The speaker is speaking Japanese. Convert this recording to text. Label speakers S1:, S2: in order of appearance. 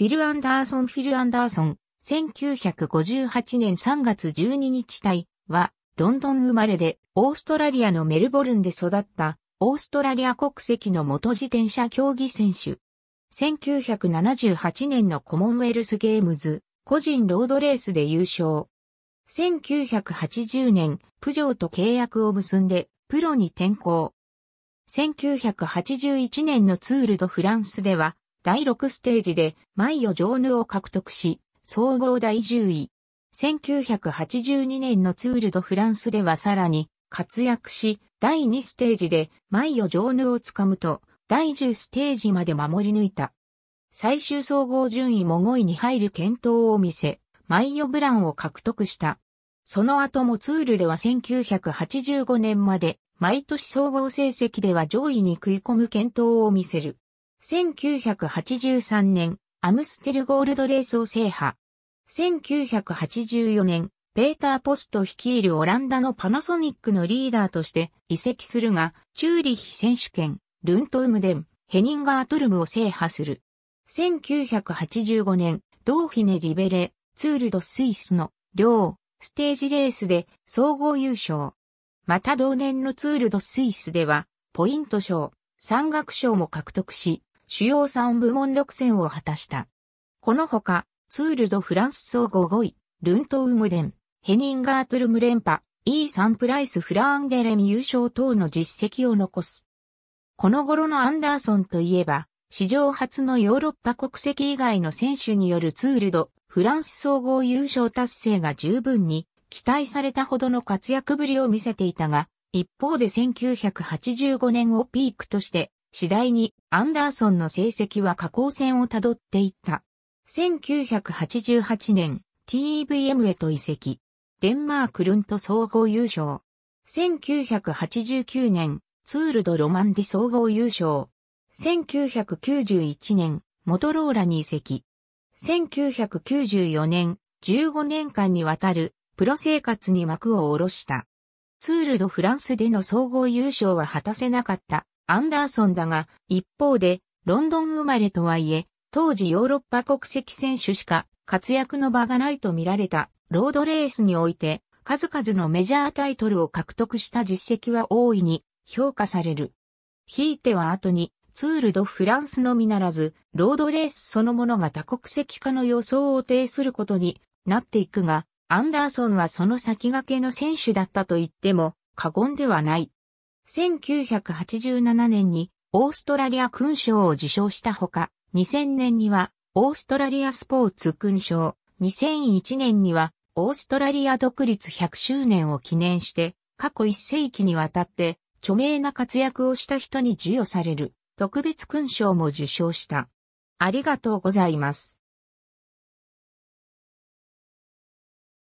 S1: フィル・アンダーソン・フィル・アンダーソン、1958年3月12日体は、ロンドン生まれで、オーストラリアのメルボルンで育った、オーストラリア国籍の元自転車競技選手。1978年のコモンウェルスゲームズ、個人ロードレースで優勝。1980年、プジョーと契約を結んで、プロに転向。1981年のツールドフランスでは、第6ステージでマイヨ・ジョーヌを獲得し、総合第10位。1982年のツール・ド・フランスではさらに活躍し、第2ステージでマイヨ・ジョーヌをつかむと、第10ステージまで守り抜いた。最終総合順位も5位に入る検討を見せ、マイヨ・ブランを獲得した。その後もツールでは1985年まで毎年総合成績では上位に食い込む検討を見せる。1983年、アムステルゴールドレースを制覇。1984年、ペーター・ポスト率いるオランダのパナソニックのリーダーとして移籍するが、チューリヒ選手権、ルントウムデン、ヘニンガートルムを制覇する。1985年、ドーフィネ・リベレ、ツール・ド・スイスの両ステージレースで総合優勝。また同年のツール・ド・スイスでは、ポイント賞、山岳賞も獲得し、主要3部門独占を果たした。このほか、ツールドフランス総合5位、ルントウムデン、ヘニンガートルム連覇、E サンプライスフランデレミ優勝等の実績を残す。この頃のアンダーソンといえば、史上初のヨーロッパ国籍以外の選手によるツールド、フランス総合優勝達成が十分に期待されたほどの活躍ぶりを見せていたが、一方で1985年をピークとして次第にアンダーソンの成績は下降線をたどっていった。1988年 TVM へと移籍。デンマークルント総合優勝。1989年ツールドロマンディ総合優勝。1991年モトローラに移籍。1994年15年間にわたるプロ生活に幕を下ろした。ツールドフランスでの総合優勝は果たせなかったアンダーソンだが、一方で、ロンドン生まれとはいえ、当時ヨーロッパ国籍選手しか活躍の場がないと見られたロードレースにおいて、数々のメジャータイトルを獲得した実績は大いに評価される。ひいては後に、ツールドフランスのみならず、ロードレースそのものが多国籍化の予想を呈することになっていくが、アンダーソンはその先駆けの選手だったと言っても過言ではない。1987年にオーストラリア勲章を受賞したほか、2000年にはオーストラリアスポーツ勲章、2001年にはオーストラリア独立100周年を記念して、過去1世紀にわたって著名な活躍をした人に授与される特別勲章も受賞した。ありがとうございます。